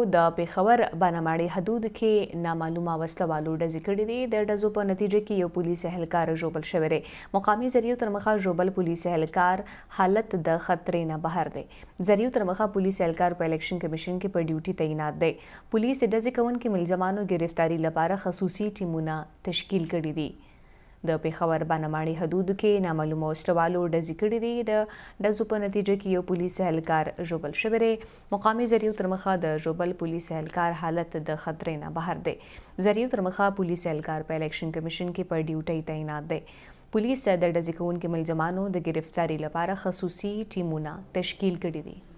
د پیښور بانماړي حدود کې نامعلومه وسله والو ډزې کړې دي د ډزو په نتیجه کې یو پولیس اهلکار ژوبل شوی دی مقامي ذریعو تر مخه ژوبل پولیس اهلکار حالت د خطرې نه بهر دی ذریعو تر مخه پولیس اهلکار په الیکشن کمیشن کې په ډیوټي تعینات دی پولیس ډزې کوونکو ملزمانو گرفتاری لپاره خصوصي ټیمونه تشکیل کړي دي د پیښور بنماړي حدود کې نامعلومو استوالو ډزې کړې دي د ډزو په نتیجه کې یو پولیس اهلکار ژوبل شوی دی مقامي ذریعو تر مخه د ژوبل پولیس اهلکار حالت د خطرې نه بهر دی ذریعو تر مخه پولیس اهلکار په الیکشن کمیشن کې پر ډیوټي تعینات دی پولیس د ډزې کوونکو ملزمانو د گرفتاری لپاره خصوصي ټیمونه تشکیل کړي دي